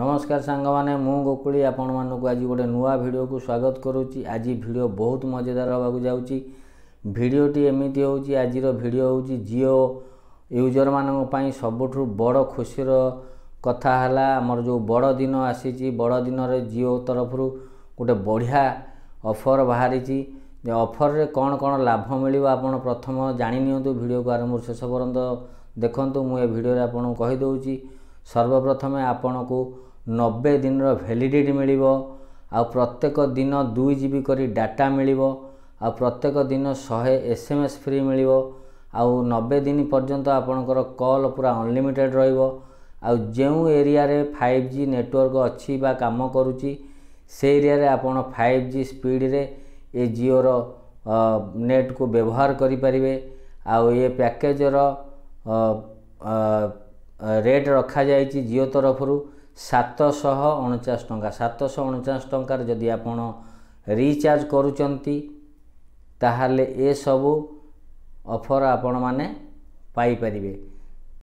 ନମସ୍କାର ସାଙ୍ଗମାନେ ମୁଁ ଗୋକୁଳି ଆପଣମାନଙ୍କୁ ଆଜି ଗୋଟେ ନୂଆ ଭିଡ଼ିଓକୁ ସ୍ୱାଗତ କରୁଛି ଆଜି ଭିଡ଼ିଓ ବହୁତ ମଜାଦାର ହେବାକୁ ଯାଉଛି ଭିଡ଼ିଓଟି ଏମିତି ହେଉଛି ଆଜିର ଭିଡ଼ିଓ ହେଉଛି ଜିଓ ୟୁଜର୍ମାନଙ୍କ ପାଇଁ ସବୁଠୁ ବଡ଼ ଖୁସିର କଥା ହେଲା ଆମର ଯେଉଁ ବଡ଼ ଦିନ ଆସିଛି ବଡ଼ ଦିନରେ ଜିଓ ତରଫରୁ ଗୋଟେ ବଢ଼ିଆ ଅଫର୍ ବାହାରିଛି ଯେ ଅଫର୍ରେ କ'ଣ କ'ଣ ଲାଭ ମିଳିବ ଆପଣ ପ୍ରଥମ ଜାଣିନିଅନ୍ତୁ ଭିଡ଼ିଓକୁ ଆରମ୍ଭରୁ ଶେଷ ପର୍ଯ୍ୟନ୍ତ ଦେଖନ୍ତୁ ମୁଁ ଏ ଭିଡ଼ିଓରେ ଆପଣଙ୍କୁ କହିଦେଉଛି ସର୍ବପ୍ରଥମେ ଆପଣଙ୍କୁ ନବେ ଦିନର ଭ୍ୟାଲିଡ଼ିଟି ମିଳିବ ଆଉ ପ୍ରତ୍ୟେକ ଦିନ ଦୁଇ ଜି ବି କରି ଡାଟା ମିଳିବ ଆଉ ପ୍ରତ୍ୟେକ ଦିନ ଶହେ ଏସ୍ ଏମ୍ ଏସ୍ ଫ୍ରି ମିଳିବ ଆଉ ନବେ ଦିନ ପର୍ଯ୍ୟନ୍ତ ଆପଣଙ୍କର କଲ୍ ପୁରା ଅନଲିମିଟେଡ଼୍ ରହିବ ଆଉ ଯେଉଁ ଏରିଆରେ ଫାଇଭ୍ ଜି ନେଟୱାର୍କ ଅଛି ବା କାମ କରୁଛି ସେ ଏରିଆରେ ଆପଣ ଫାଇଭ୍ ଜି ସ୍ପିଡ଼ରେ ଏ ଜିଓର ନେଟ୍କୁ ବ୍ୟବହାର କରିପାରିବେ ଆଉ ଏ ପ୍ୟାକେଜ୍ର ରେଟ୍ ରଖାଯାଇଛି ଜିଓ ତରଫରୁ ସାତଶହ ଅଣଚାଶ ଟଙ୍କା ସାତଶହ ଅଣଚାଶ ଟଙ୍କାର ଯଦି ଆପଣ ରିଚାର୍ଜ କରୁଛନ୍ତି ତାହେଲେ ଏସବୁ ଅଫର୍ ଆପଣମାନେ ପାଇପାରିବେ